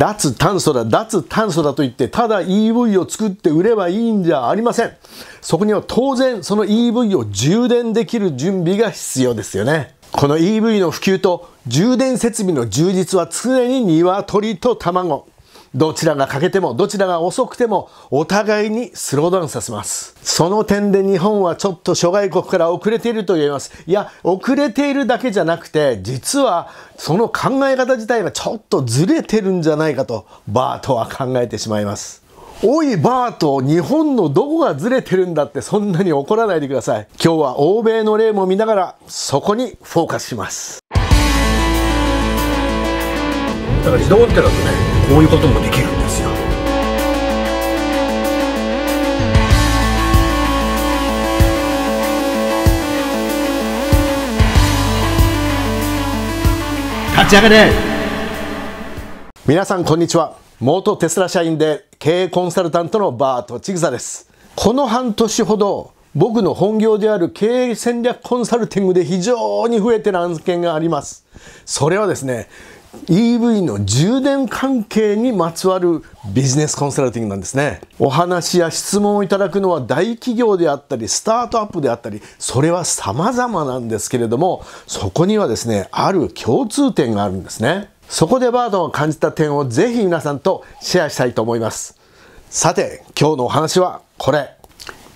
脱炭素だ、脱炭素だと言って、ただ EV を作って売ればいいんじゃありません。そこには当然、その EV を充電できる準備が必要ですよね。この EV の普及と充電設備の充実は常に鶏と卵どちらが欠けてもどちらが遅くてもお互いにスローダウンさせます。その点で日本はちょっと諸外国から遅れていると言えます。いや、遅れているだけじゃなくて、実はその考え方自体がちょっとずれてるんじゃないかとバートは考えてしまいます。おいバート、日本のどこがずれてるんだってそんなに怒らないでください。今日は欧米の例も見ながらそこにフォーカスします。だから自動運転だとねこういうこともできるんですよ立ち上がれ皆さんこんにちは元テスラ社員で経営コンサルタントのバートぐさですこの半年ほど僕の本業である経営戦略コンサルティングで非常に増えてる案件があります。それはですね、EV の充電関係にまつわるビジネスコンサルティングなんですねお話や質問をいただくのは大企業であったりスタートアップであったりそれは様々なんですけれどもそこにはですねある共通点があるんですねそこでバードがを感じた点をぜひ皆さんとシェアしたいと思いますさて今日のお話はこれ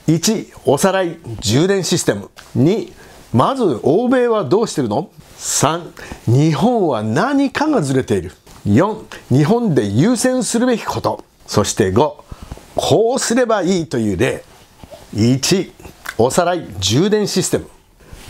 1おさらい充電システム2まず欧米はどうしてるの3日本は何かがずれている4日本で優先するべきことそして5こうすればいいという例1おさらい充電システム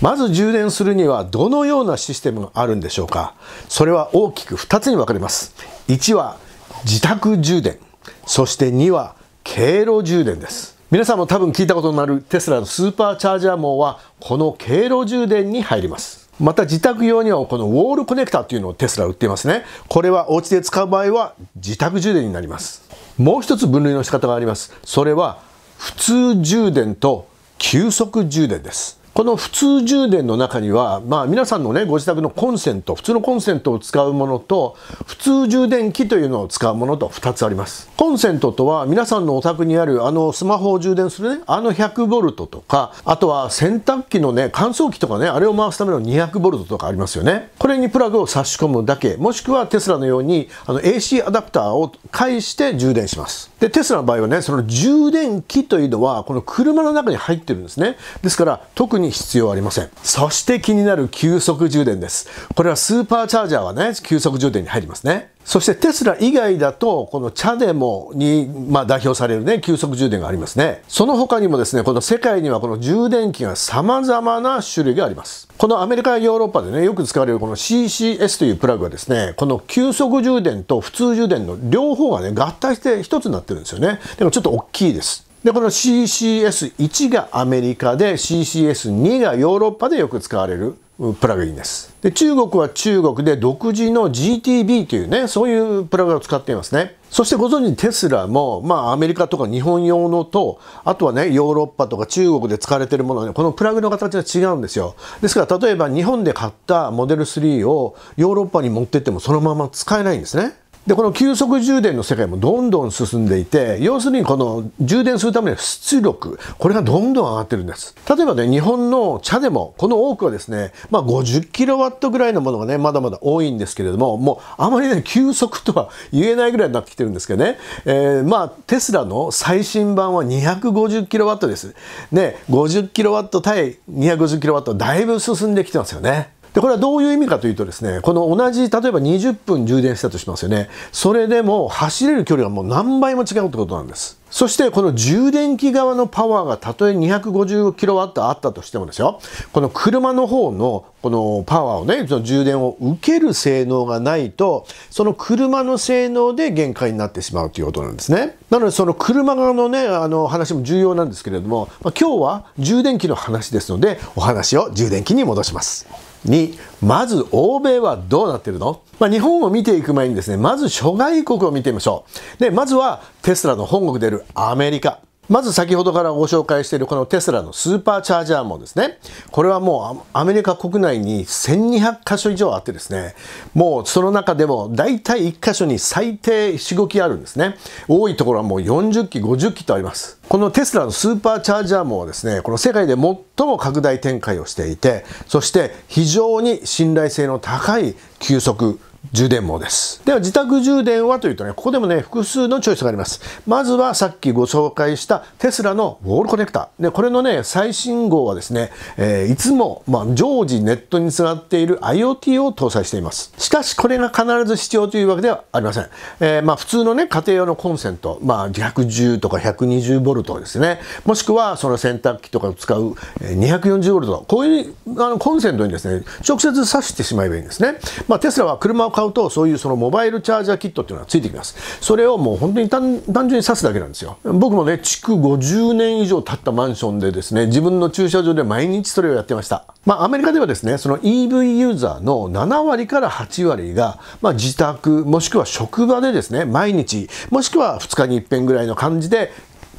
まず充電するにはどのようなシステムがあるんでしょうかそれは大きく2つに分かれます1は自宅充電そして2は経路充電です皆さんも多分聞いたことのあるテスラのスーパーチャージャー網はこの経路充電に入りますまた自宅用にはこのウォールコネクタっていうのをテスラ売っていますね。これはお家で使う場合は自宅充電になります。もう一つ分類の仕方があります。それは普通充電と急速充電です。この普通充電の中には、まあ、皆さんのねご自宅のコンセント普通のコンセントを使うものと普通充電器というのを使うものと2つありますコンセントとは皆さんのお宅にあるあのスマホを充電するねあの 100V とかあとは洗濯機のね乾燥機とかねあれを回すための 200V とかありますよねこれにプラグを差し込むだけもしくはテスラのようにあの AC アダプターを介して充電しますで、テスラの場合はね、その充電器というのは、この車の中に入ってるんですね。ですから、特に必要ありません。そして気になる急速充電です。これはスーパーチャージャーはね、急速充電に入りますね。そしてテスラ以外だと、このチャデモに、まあ、代表されるね、急速充電がありますね。その他にもですね、この世界にはこの充電器が様々な種類があります。このアメリカやヨーロッパでね、よく使われるこの CCS というプラグはですね、この急速充電と普通充電の両方がね、合体して一つになってるんですよね。でもちょっと大きいです。で、この CCS1 がアメリカで、CCS2 がヨーロッパでよく使われる。プラグインです。で、中国は中国で独自の GTB というね、そういうプラグを使っていますね。そしてご存知テスラも、まあアメリカとか日本用のと、あとはね、ヨーロッパとか中国で使われているものはね、このプラグの形が違うんですよ。ですから、例えば日本で買ったモデル3をヨーロッパに持ってってもそのまま使えないんですね。でこの急速充電の世界もどんどん進んでいて要するにこの充電するための出力これがどんどん上がってるんです例えばね日本の茶でもこの多くはですね、まあ、50キロワットぐらいのものがねまだまだ多いんですけれどももうあまりね急速とは言えないぐらいになってきてるんですけどね、えー、まあテスラの最新版は250キロワットですね50キロワット対250キロワットだいぶ進んできてますよねでこれはどういう意味かというとですねこの同じ例えば20分充電したとしますよねそれでも走れる距離はもう何倍も違うってことなんですそしてこの充電器側のパワーがたとえ 250kW あったとしてもですよこの車の方のこのパワーをねその充電を受ける性能がないとその車の性能で限界になってしまうということなんですねなのでその車側のねあの話も重要なんですけれども、まあ、今日は充電器の話ですのでお話を充電器に戻します。にまず欧米はどうなってるの、まあ、日本を見ていく前にですねまず諸外国を見てみましょうでまずはテスラの本国であるアメリカまず先ほどからご紹介しているこのテスラのスーパーチャージャーもですね、これはもうアメリカ国内に1200箇所以上あってですね、もうその中でも大体1箇所に最低4、5機あるんですね。多いところはもう40機、50機とあります。このテスラのスーパーチャージャーもはですね、この世界で最も拡大展開をしていて、そして非常に信頼性の高い急速、充電網です。では自宅充電はというとね、ここでもね、複数のチョイスがあります。まずはさっきご紹介したテスラのウォールコネクタ。で、これのね、最新号はですね、えー、いつも、まあ、常時ネットにつながっている IoT を搭載しています。しかし、これが必ず必要というわけではありません。えー、まあ、普通のね、家庭用のコンセント、まあ、110とか120ボルトですね。もしくは、その洗濯機とかを使う240ボルト。こういうあのコンセントにですね、直接挿してしまえばいいんですね。まあ、テスラは車を買ううと、そういうそのモバイルチャージャーキットっていうのがついてきます。それをもう本当に単純に刺すだけなんですよ。僕もね、築50年以上経ったマンションでですね、自分の駐車場で毎日それをやってました。まあ、アメリカではですね、その EV ユーザーの7割から8割が、まあ、自宅、もしくは職場でですね、毎日、もしくは2日に1遍ぐらいの感じで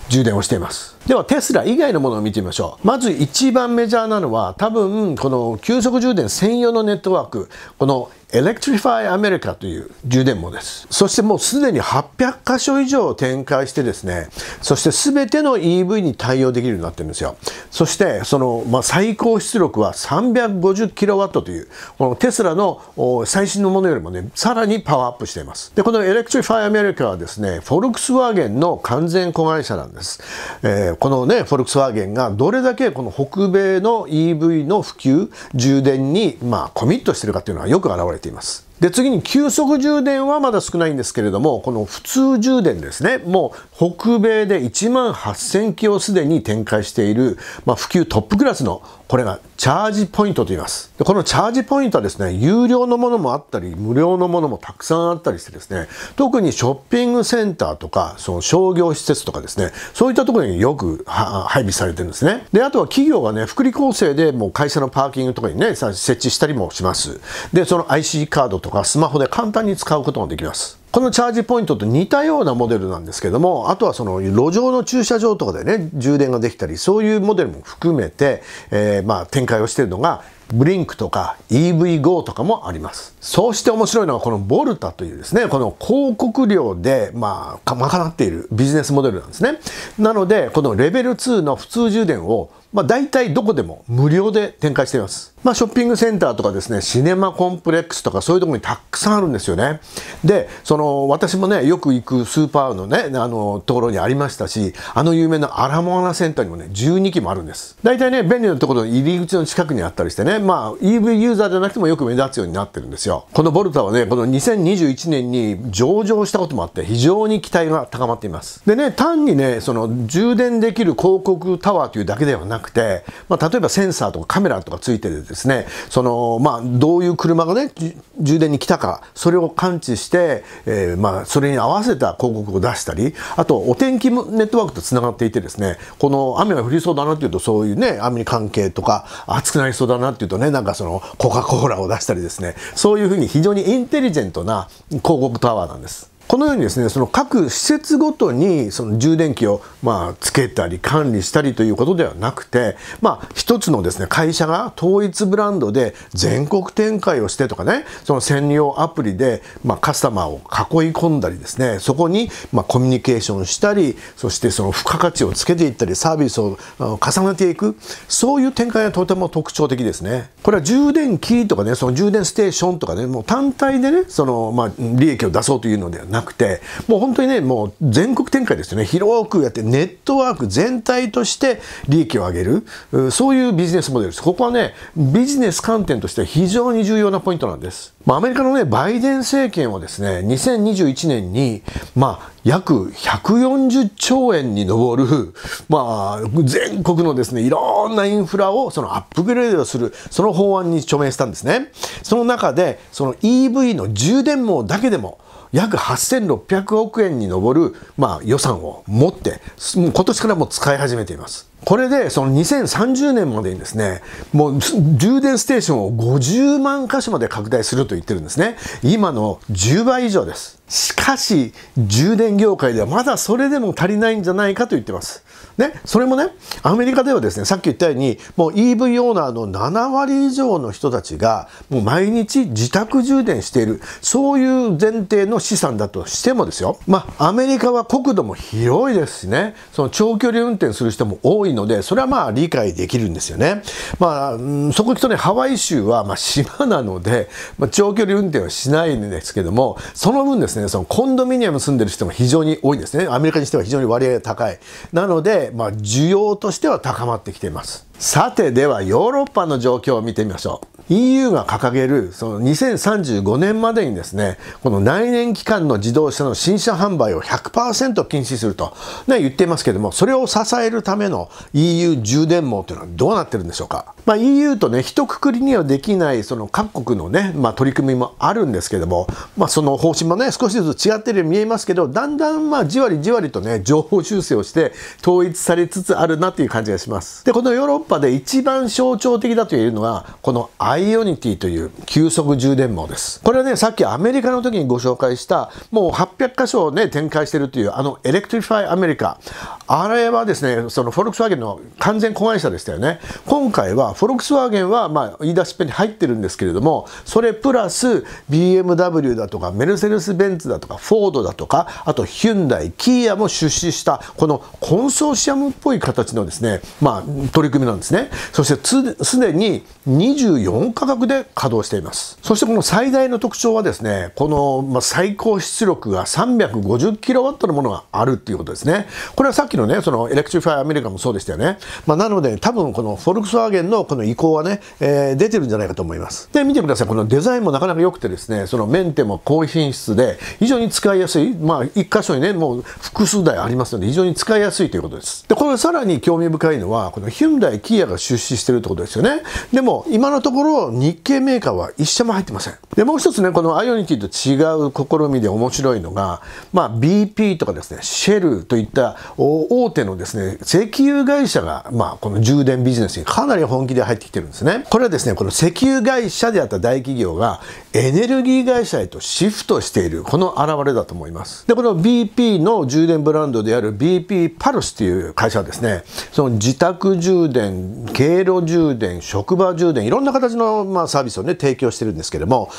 充電をしています。ではテスラ以外のものを見てみましょう。まず一番メジャーなのは多分この急速充電専用のネットワーク、このエレクトリファイアメリカという充電網です。そしてもうすでに800箇所以上展開してですね、そして全ての EV に対応できるようになってるんですよ。そしてその、まあ、最高出力は 350kW という、このテスラの最新のものよりもね、さらにパワーアップしています。で、このエレクトリファイアメリカはですね、フォルクスワーゲンの完全子会社なんです。えーこのね、フォルクスワーゲンがどれだけこの北米の EV の普及、充電に、まあ、コミットしてるかっていうのがよく表れています。で次に急速充電はまだ少ないんですけれどもこの普通充電ですねもう北米で1万8000基をすでに展開している、まあ、普及トップクラスのこれがチャージポイントと言いますでこのチャージポイントはですね有料のものもあったり無料のものもたくさんあったりしてですね特にショッピングセンターとかその商業施設とかですねそういったところによく配備されてるんですねであとは企業がね福利厚生でもう会社のパーキングとかにね設置したりもしますでその IC カードとかスマホで簡単に使うことができます。このチャージポイントと似たようなモデルなんですけども、あとはその路上の駐車場とかでね、充電ができたり、そういうモデルも含めて、えー、まあ展開をしているのが、ブリンクとか EVGO とかもあります。そうして面白いのはこのボルタというですね、この広告料で、まあ、賄っているビジネスモデルなんですね。なので、このレベル2の普通充電を、まあ、大体どこでも無料で展開しています。まあ、ショッピングセンターとかですね、シネマコンプレックスとかそういうところにたくさんあるんですよね。で、その、私もね、よく行くスーパーのね、あの、ところにありましたし、あの有名なアラモアナセンターにもね、12機もあるんです。大体ね、便利なところの入り口の近くにあったりしてね、まあ、EV ユーザーじゃなくてもよく目立つようになってるんですよ。よ。このボルタはね、この2021年に上場したこともあって、非常に期待が高まっています。でね、単にね、その充電できる広告タワーというだけではなくて、まあ、例えばセンサーとかカメラとかついててですね、その、まあ、どういう車がね、充電に来たか、それを感知して、えー、まあ、それに合わせた広告を出したり、あと、お天気ネットワークとつながっていてですね、この雨が降りそうだなっていうと、そういうね、雨に関係とか、暑くなりそうだなっていうとね、なんかその、コカ・コーラを出したりですね、そういういうふうに非常にインテリジェントな広告タワーなんです。このようにですね、その各施設ごとにその充電器をまあつけたり管理したりということではなくて、まあ一つのですね、会社が統一ブランドで全国展開をしてとかね、その専用アプリでまあカスタマーを囲い込んだりですね、そこにまあコミュニケーションしたり、そしてその付加価値をつけていったり、サービスを重ねていく、そういう展開がとても特徴的ですね。これは充電器とかね、その充電ステーションとかね、もう単体でね、そのまあ利益を出そうというのではなくて、もう本当にね、もう全国展開ですよね。広くやって、ネットワーク全体として利益を上げる、そういうビジネスモデルです。ここはね、ビジネス観点としては非常に重要なポイントなんです。まあ、アメリカのね、バイデン政権はですね、2021年に、まあ、約140兆円に上る、まあ、全国のですね、いろんなインフラをそのアップグレードする、その法案に署名したんですね。その中で、その EV の充電網だけでも、約8600億円に上る、まあ、予算を持って、もう今年からもう使い始めています。これで、その2030年までにですね、もう充電ステーションを50万箇所まで拡大すると言ってるんですね。今の10倍以上です。しかし、充電業界ではまだそれでも足りないんじゃないかと言ってます。ね、それもね、アメリカではですね、さっき言ったように、もう EV オーナーの7割以上の人たちが、もう毎日自宅充電している、そういう前提の資産だとしてもですよ、まあ、アメリカは国土も広いですしね、その長距離運転する人も多いので、それはまあ理解できるんですよね。まあ、うん、そこ行くとね、ハワイ州はま島なので、まあ、長距離運転はしないんですけども、その分ですね、そのコンドミニアム住んでる人も非常に多いですね。アメリカにしては非常に割合が高い。なので、まあ、需要としては高まってきています。さてではヨーロッパの状況を見てみましょう。EU が掲げるその2035年までにですね、この内燃機関の自動車の新車販売を100%禁止すると、ね、言っていますけども、それを支えるための EU 充電網というのはどうなってるんでしょうか。まあ、EU とね、一括りにはできないその各国のね、まあ、取り組みもあるんですけども、まあ、その方針もね、少しずつ違ってるように見えますけど、だんだんまあじわりじわりとね、情報修正をして統一されつつあるなという感じがします。で、このヨーロッパで一番象徴的だと言えるのが、このアイオニティという急速充電網です。これはね、さっきアメリカの時にご紹介した、もう800箇所をね、展開してるという、あのエレクトリファイアメリカ。あれはですね、そのフォルクスワーゲンの完全子会社でしたよね。今回は、フォルクスワーゲンは、まあ、言い出しっぺに入ってるんですけれども、それプラス BMW だとか、メルセデス・ベンツだとか、フォードだとか、あとヒュンダイ、キーヤも出資した、このコンソーシアムっぽい形のですね、まあ、取り組みなんです。んですね。そしてすでに24価格で稼働しています。そしてこの最大の特徴はですね、この、ま最高出力が 350kW のものがあるっていうことですね。これはさっきのね、そのエレクトリファイアメリカもそうでしたよね。まあ、なので、多分このフォルクスワーゲンのこの移行はね、えー、出てるんじゃないかと思います。で、見てください。このデザインもなかなか良くてですね、そのメンテも高品質で、非常に使いやすい。まあ、一箇所にね、もう複数台ありますので、非常に使いやすいということです。で、これさらに興味深いのは、このヒュンダイーヤが出資してるってことですよね。でも、今のところ日系メーカーは一社も入ってません。で、もう一つね、このアイオニティと違う試みで面白いのが、まあ、BP とかですね、シェルといった大手のですね、石油会社が、まあ、この充電ビジネスにかなり本気で入ってきてるんですね。これはですね、この石油会社であった大企業がエネルギー会社へとシフトしている、この表れだと思います。で、この BP の充電ブランドである BP パルスという会社はですね、その自宅充電経路充電職場充電いろんな形の、まあ、サービスを、ね、提供してるんですけども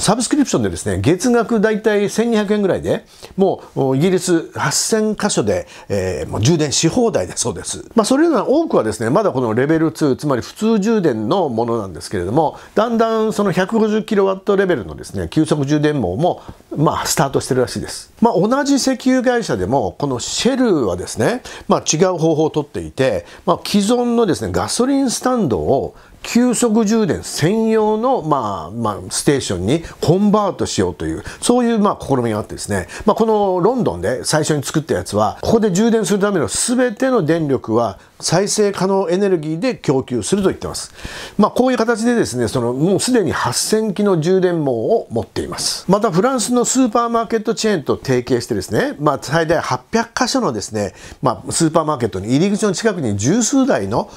サブスクリプションでですね月額大体1200円ぐらいでもうイギリス8000箇所で、えー、もう充電し放題だそうです、まあ、それらの多くはですねまだこのレベル2つまり普通充電のものなんですけれどもだんだんその 150kW レベルのですね急速充電網も、まあ、スタートしてるらしいです、まあ、同じ石油会社でもこのシェルはですね、まあ、違う方法をとっていて、まあ、既存のですねですねガソリンスタンドを急速充電専用の、まあ、まあ、ステーションにコンバートしようという、そういう、まあ、試みがあってですね、まあ、このロンドンで最初に作ったやつは、ここで充電するための全ての電力は再生可能エネルギーで供給すると言ってます。まあ、こういう形でですね、その、もうすでに8000機の充電網を持っています。また、フランスのスーパーマーケットチェーンと提携してですね、まあ、最大800箇所のですね、まあ、スーパーマーケットの入り口の近くに十数台の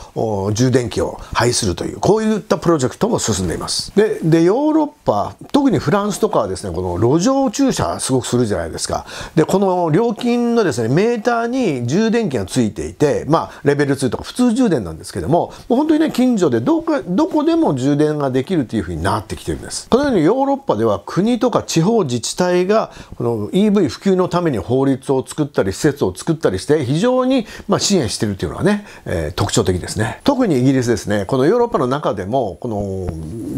充電器を配するという、いうこういったプロジェクトも進んでいますででヨーロッパ特にフランスとかはですねこの路上駐車すごくするじゃないですかでこの料金のですねメーターに充電器がついていてまあレベル2とか普通充電なんですけども本当にね近所でどこどこでも充電ができるというふうになってきてるんですこのようにヨーロッパでは国とか地方自治体がこの EV 普及のために法律を作ったり施設を作ったりして非常にまあ支援してるというのはね、えー、特徴的ですね特にイギリスですねこのヨーロッパの中でも、この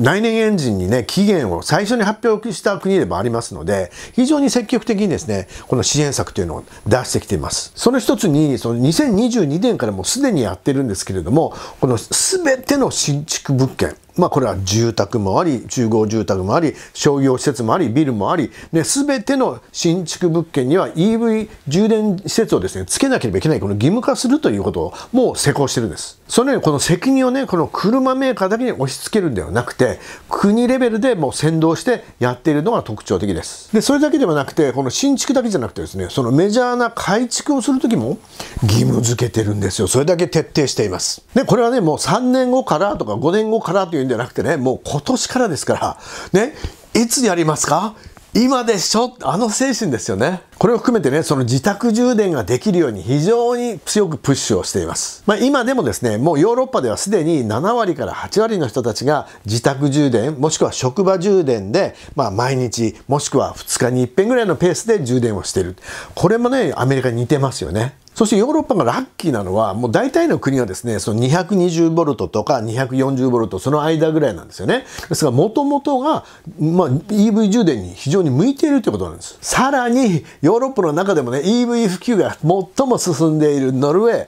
内燃エンジンにね、期限を最初に発表した国でもありますので、非常に積極的にですね、この支援策というのを出してきています。その一つに、その2022年からもうすでにやってるんですけれども、この全ての新築物件、まあこれは住宅もあり、集合住宅もあり、商業施設もあり、ビルもあり、す全ての新築物件には EV 充電施設をですね、つけなければいけない、この義務化するということをもう施行してるんです。そのようにこの責任をね、この車メーカーだけに押し付けるんではなくて、国レベルでもう先導してやっているのが特徴的です。で、それだけではなくて、この新築だけじゃなくてですね、そのメジャーな改築をするときも義務付けてるんですよ。それだけ徹底しています。で、これはね、もう3年後からとか5年後からといううんじゃなくてね、もう今年からですから、ね、いつやりますか今でしょあの精神ですよね。これを含めてね、その自宅充電ができるように非常に強くプッシュをしています。まあ今でもですね、もうヨーロッパではすでに7割から8割の人たちが自宅充電、もしくは職場充電で、まあ毎日、もしくは2日に1遍ぐらいのペースで充電をしている。これもね、アメリカに似てますよね。そしてヨーロッパがラッキーなのは、もう大体の国はですね、その220ボルトとか240ボルト、その間ぐらいなんですよね。ですが、もともとが、まあ、EV 充電に非常に向いているということなんです。さらに、ヨーロッパの中でもね、EV 普及が最も進んでいるノルウェー、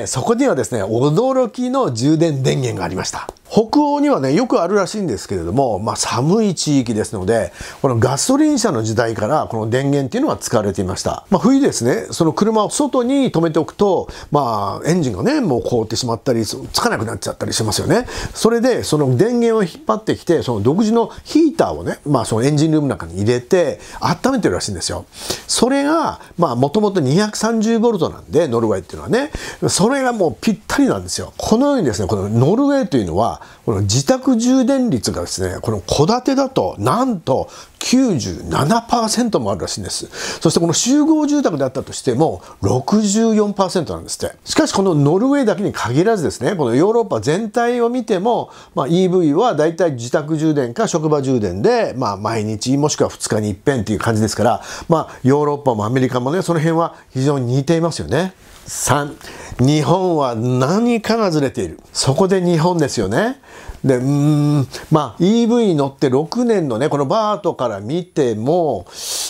ね、そこにはですね、驚きの充電電源がありました。北欧にはね、よくあるらしいんですけれども、まあ寒い地域ですので、このガソリン車の時代からこの電源っていうのは使われていました。まあ冬ですね、その車を外に止めておくと、まあエンジンがね、もう凍ってしまったり、つかなくなっちゃったりしますよね。それで、その電源を引っ張ってきて、その独自のヒーターをね、まあそのエンジンルームの中に入れて、温めてるらしいんですよ。それが、まあもともと230ボルトなんで、ノルウェーっていうのはね、それがもうぴったりなんですよ。このようにですね、このノルウェーというのは、この自宅充電率がですね、この戸建てだとなんと97%もあるらしいんです。そしてこの集合住宅であったとしても64%なんですって。しかしこのノルウェーだけに限らずですね、このヨーロッパ全体を見ても、まあ、EV はだいたい自宅充電か職場充電で、まあ、毎日もしくは2日に一遍っていう感じですから、まあ、ヨーロッパもアメリカもね、その辺は非常に似ていますよね。3日本は何かがずれているそこで日本ですよねでうんまあ EV に乗って6年のねこのバートから見ても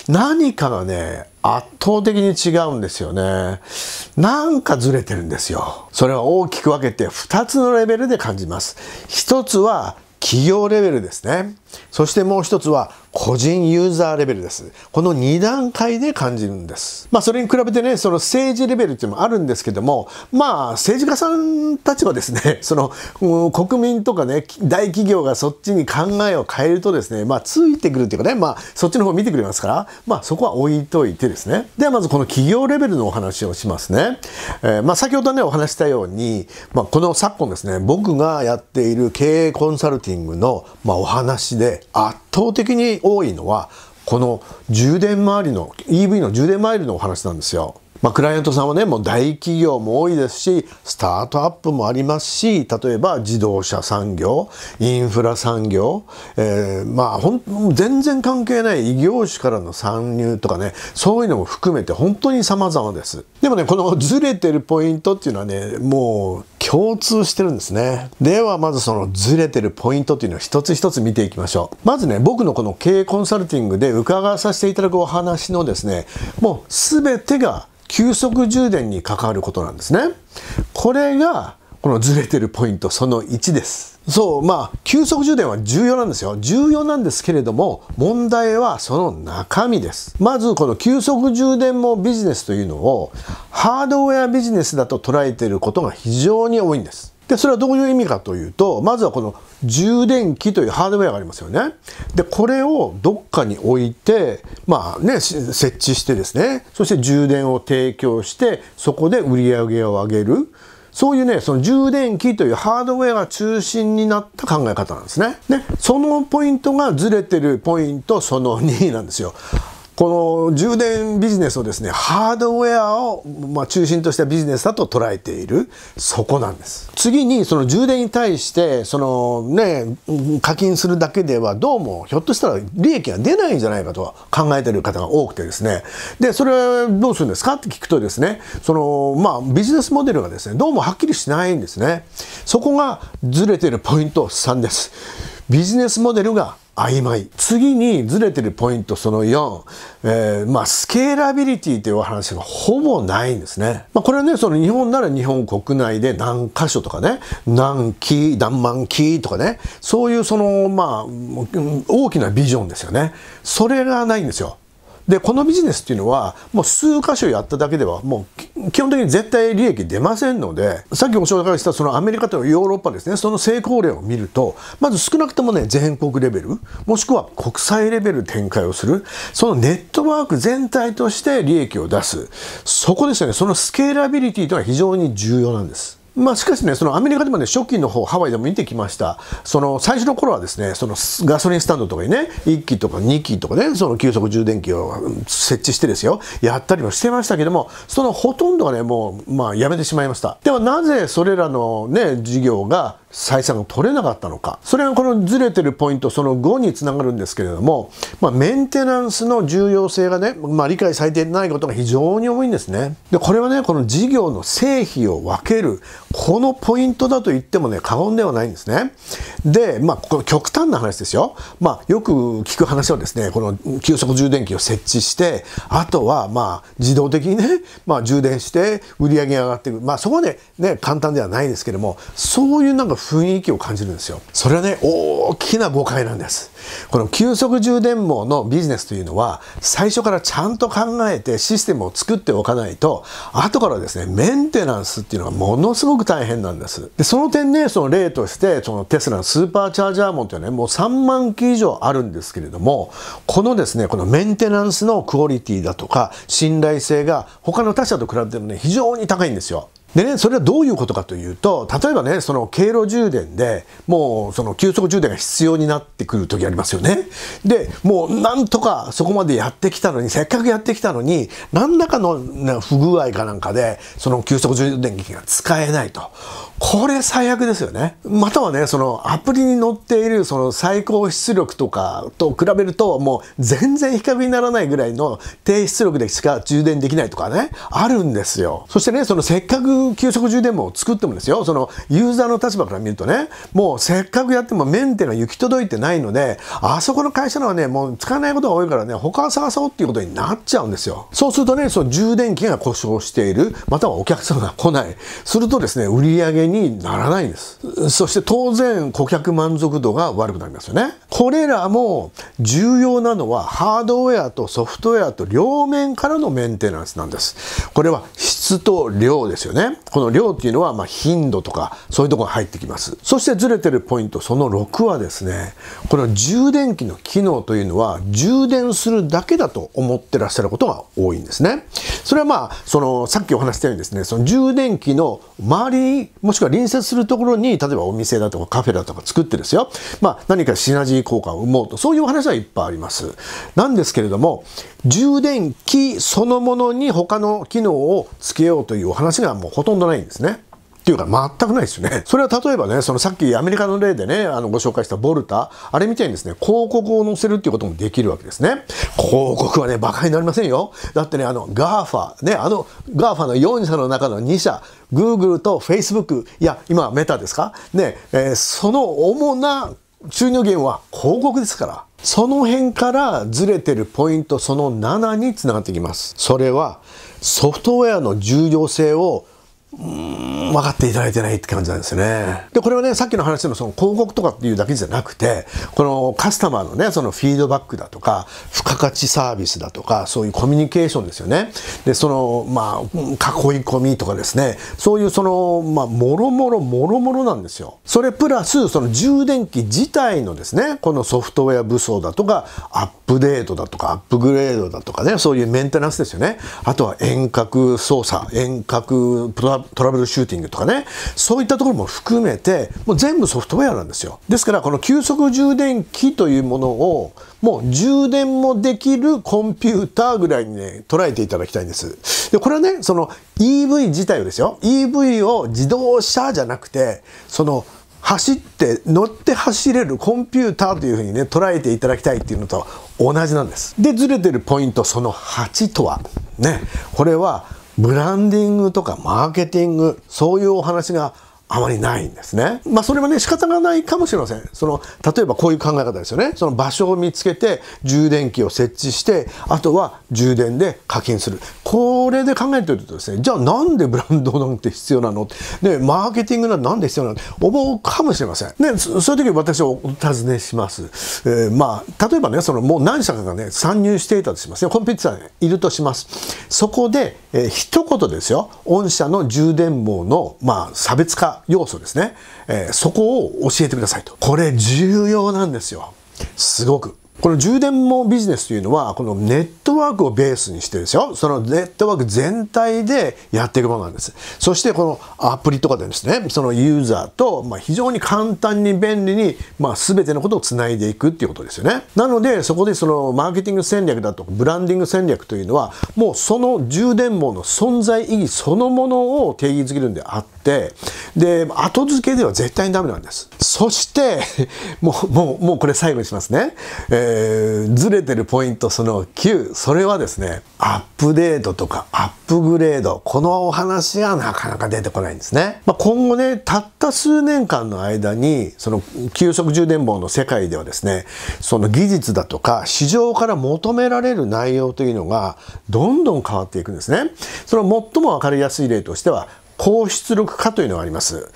何かがね圧倒的に違うんですよねなんかずれてるんですよそれは大きく分けて2つのレベルで感じます1つは企業レベルですねそしてもう一つは個人ユーザーレベルです。この2段階で感じるんです。まあそれに比べてね、その政治レベルっていうのもあるんですけども、まあ政治家さんたちはですね、その国民とかね、大企業がそっちに考えを変えるとですね、まあついてくるっていうかね、まあそっちの方見てくれますから、まあそこは置いといてですね。ではまずこの企業レベルのお話をしますね。えー、まあ先ほどね、お話したように、まあこの昨今ですね、僕がやっている経営コンサルティングの、まあ、お話でで圧倒的に多いのはこの充電周りの EV の充電周りのお話なんですよ。まあ、クライアントさんはねもう大企業も多いですしスタートアップもありますし例えば自動車産業インフラ産業、えー、まあほん全然関係ない異業種からの参入とかねそういうのも含めて本当に様々ですでもねこのずれてるポイントっていうのはねもう共通してるんですねではまずそのずれてるポイントっていうのを一つ一つ見ていきましょうまずね僕のこの経営コンサルティングで伺わさせていただくお話のですねもう全てが急速充電に関わることなんですね。これがこのずれてるポイントその1です。そう、まあ、急速充電は重要なんですよ。重要なんですけれども、問題はその中身です。まず、この急速充電もビジネスというのを、ハードウェアビジネスだと捉えていることが非常に多いんです。でそれはどういう意味かというとまずはこの充電器というハードウェアがありますよね。でこれをどっかに置いてまあね設置してですねそして充電を提供してそこで売り上げを上げる。そういうね、その充電器というハードウェアが中心になった考え方なんですね。ね、そのポイントがずれてるポイントその2なんですよ。この充電ビジネスをですねハードウェアを、まあ、中心としたビジネスだと捉えているそこなんです次にその充電に対してそのね課金するだけではどうもひょっとしたら利益が出ないんじゃないかと考えている方が多くてですねでそれどうするんですかって聞くとですねそのまあビジネスモデルがですねどうもはっきりしないんですねそこがずれてるポイント3ですビジネスモデルが曖昧次にずれてるポイントその4、えー、まあ、スケーラビリティというお話がほぼないんですね、まあ、これはねその日本なら日本国内で何箇所とかね何期何万期とかねそういうそのまあ大きなビジョンですよねそれがないんですよで、このビジネスっていうのは、もう数箇所やっただけでは、もう基本的に絶対利益出ませんので、さっきご紹介したそのアメリカとヨーロッパですね、その成功例を見ると、まず少なくともね、全国レベル、もしくは国際レベル展開をする、そのネットワーク全体として利益を出す。そこですよね、そのスケーラビリティというのは非常に重要なんです。まあ、しかしね、そのアメリカでもね、初期の方、ハワイでも見てきました。その最初の頃はですね、そのガソリンスタンドとかにね、1機とか2機とかね、その急速充電器を設置してですよ、やったりもしてましたけども、そのほとんどはね、もう、まあ、やめてしまいました。では、なぜそれらのね、事業が採算が取れなかったのか。それがこのずれてるポイント、その5につながるんですけれども、まあ、メンテナンスの重要性がね、まあ、理解されてないことが非常に多いんですね。で、これはね、この事業の成否を分ける、このポイントだと言ってもね、過言ではないんですね。で、まあ、この極端な話ですよ。まあ、よく聞く話はですね、この急速充電器を設置して、あとは、まあ、自動的にね、まあ、充電して、売り上げが上がっていく。まあ、そこはね、ね、簡単ではないですけれども、そういうなんか雰囲気を感じるんですよ。それはね、大きな誤解なんです。この急速充電網のビジネスというのは、最初からちゃんと考えてシステムを作っておかないと、後からですね、メンテナンスっていうのがものすごく大変なんです。で、その点ね、その例として、そのテスラのスーパーチャージャー網っていうのはね、もう3万機以上あるんですけれども、このですね、このメンテナンスのクオリティだとか、信頼性が他の他社と比べてもね、非常に高いんですよ。でね、それはどういうことかというと、例えばね、その経路充電で、もうその急速充電が必要になってくる時ありますよね。で、もうなんとかそこまでやってきたのに、せっかくやってきたのに、何らかの不具合かなんかで、その急速充電器が使えないと。これ最悪ですよね。またはね、そのアプリに載っているその最高出力とかと比べると、もう全然比較にならないぐらいの低出力でしか充電できないとかね、あるんですよ。そしてね、そのせっかく急速充電網を作ってもですよ、そのユーザーの立場から見るとね、もうせっかくやってもメンテが行き届いてないので、あそこの会社のはね、もう使わないことが多いからね、他を探そうっていうことになっちゃうんですよ。そうするとね、その充電器が故障している、またはお客さんが来ない。するとですね、売り上げにならないんです。そして当然、顧客満足度が悪くなりますよね。これらも重要なのは、ハードウェアとソフトウェアと両面からのメンテナンスなんです。これは質と量ですよね。この量っていうのは、まあ、頻度とか、そういうところが入ってきます。そしてずれてるポイント、その6はですね、この充電器の機能というのは、充電するだけだと思ってらっしゃることが多いんですね。それはまあ、その、さっきお話したようにですね、その充電器の周りもしくは隣接するところに、例えばお店だとかカフェだとか作ってですよ、まあ、何かシナジー効果を生もうと、そういうお話はいっぱいあります。なんですけれども、充電器そのものに他の機能をつけようというお話がもうほとんどないんですね。っていうか全くないですよね。それは例えばね、そのさっきアメリカの例でね、あのご紹介したボルタ、あれみたいにですね、広告を載せるっていうこともできるわけですね。広告はね、馬鹿になりませんよ。だってね、あの GAFA、ね、あの GAFA の4社の中の2社、Google と Facebook、いや、今はメタですかね、えー、その主な収入源は広告ですから。その辺からずれてるポイントその7につながってきます。それはソフトウェアの重要性を分かっていただいてないって感じなんですね。で、これはね、さっきの話のその広告とかっていうだけじゃなくて、このカスタマーのね、そのフィードバックだとか、付加価値サービスだとか、そういうコミュニケーションですよね。で、その、まあ、囲い込みとかですね、そういうその、まあ、もろもろもろもろなんですよ。それプラス、その充電器自体のですね、このソフトウェア武装だとか、アップデートだとか、アップグレードだとかね、そういうメンテナンスですよね。あとは遠隔操作、遠隔プラトラブルシューティングとかね、そういったところも含めて、もう全部ソフトウェアなんですよ。ですから、この急速充電器というものを、もう充電もできるコンピューターぐらいにね、捉えていただきたいんです。で、これはね、その EV 自体をですよ、EV を自動車じゃなくて、その走って乗って走れるコンピューターというふうにね捉えていただきたいっていうのと同じなんですでずれてるポイントその8とはねこれはブランディングとかマーケティング、そういうお話があまりないんですね。まあそれはね仕方がないかもしれません。その例えばこういう考え方ですよね。その場所を見つけて充電器を設置してあとは充電で課金する。これで考えてるとですねじゃあなんでブランドなんて必要なのねマーケティングなんてなんで必要なの思うかもしれません。ねそういう時私をお尋ねします。えー、まあ例えばねそのもう何社かがね参入していたとしますよ。コンピューターにいるとします。そこで、えー、一言ですよ。御社の充電網のまあ差別化要素ですね、えー、そこを教えてくださいと。これ重要なんですよ。すごく。この充電網ビジネスというのは、このネットワークをベースにしてですよ。そのネットワーク全体でやっていくものなんです。そしてこのアプリとかでですね、そのユーザーと、ま非常に簡単に便利に、まあ、全てのことをつないでいくっていうことですよね。なので、そこでそのマーケティング戦略だとか、ブランディング戦略というのは、もうその充電網の存在意義そのものを定義づけるんであって、で、後付けでは絶対にダメなんです。そして、もう、もう、もうこれ最後にしますね。えーえー、ずれてるポイントその9それはですねアップデートとかアップグレードこのお話はなかなか出てこないんですね、まあ、今後ねたった数年間の間にその急速充電棒の世界ではですねその技術だとか市場から求められる内容というのがどんどん変わっていくんですねその最も分かりやすい例としては高出力化というのがあります。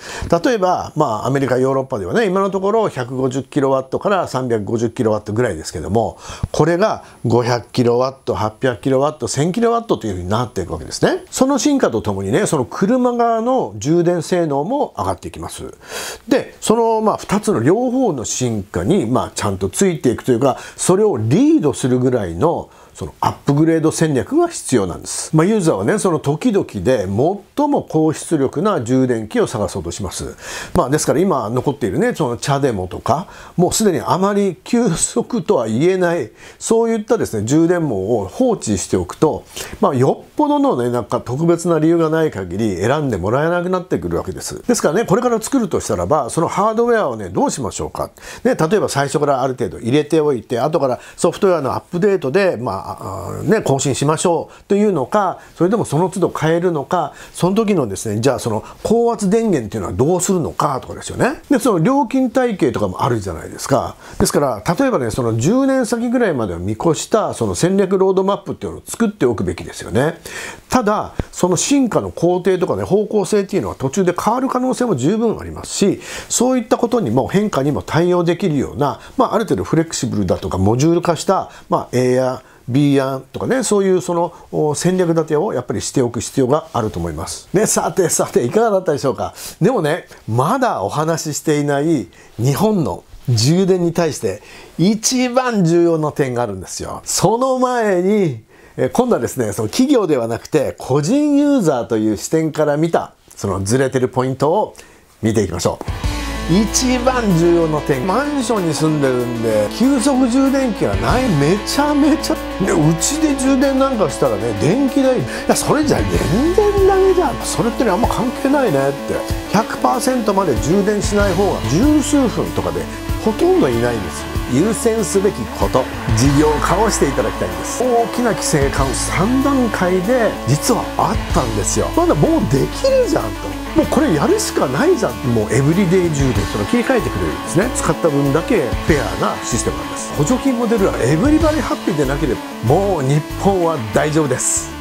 例えば、まあ、アメリカ、ヨーロッパではね、今のところ 150kW から 350kW ぐらいですけども、これが 500kW、800kW、1000kW というふうになっていくわけですね。その進化とともにね、その車側の充電性能も上がっていきます。で、その、まあ、2つの両方の進化に、まあ、ちゃんとついていくというか、それをリードするぐらいのそのアップグレード戦略が必要なんです。まあ、ユーザーはね、その時々で最も高出力な充電器を探そうとします。まあ、ですから今残っているね、そのチャデモとか、もうすでにあまり急速とは言えない、そういったですね、充電網を放置しておくと、まあ、よっぽどのね、なんか特別な理由がない限り選んでもらえなくなってくるわけです。ですからね、これから作るとしたらば、そのハードウェアをね、どうしましょうか。ね、例えば最初からある程度入れておいて、後からソフトウェアのアップデートで、まあ、ああね更新しましょうというのかそれでもその都度変えるのかその時のですねじゃあその高圧電源っていうのはどうするのかとかですよねでその料金体系とかもあるじゃないですかですから例えばねその10年先ぐらいまでを見越したその戦略ロードマップっていうのを作っておくべきですよねただその進化の工程とかね方向性っていうのは途中で変わる可能性も十分ありますしそういったことにも変化にも対応できるような、まあ、ある程度フレキシブルだとかモジュール化した、まあ、AI B 案とかね、そういうその戦略立てをやっぱりしておく必要があると思います。ね、さてさていかがだったでしょうか。でもね、まだお話ししていない日本の充電に対して一番重要な点があるんですよ。その前に、今度はですね、その企業ではなくて個人ユーザーという視点から見たそのずれてるポイントを見ていきましょう。一番重要な点マンションに住んでるんで急速充電器がないめちゃめちゃでうちで充電なんかしたらね電気代いやそれじゃ全電ダメじゃんそれってねあんま関係ないねって100%まで充電しない方が十数分とかでほとんどいないんですよ優先すべきこと事業化をしていただきたいんです大きな規制緩和3段階で実はあったんですよまだもうできるじゃんともうこれやるしかないじゃんもうエブリデイ充電その切り替えてくれるんですね使った分だけフェアなシステムなんです補助金モデルはエブリバリハッピーでなければもう日本は大丈夫です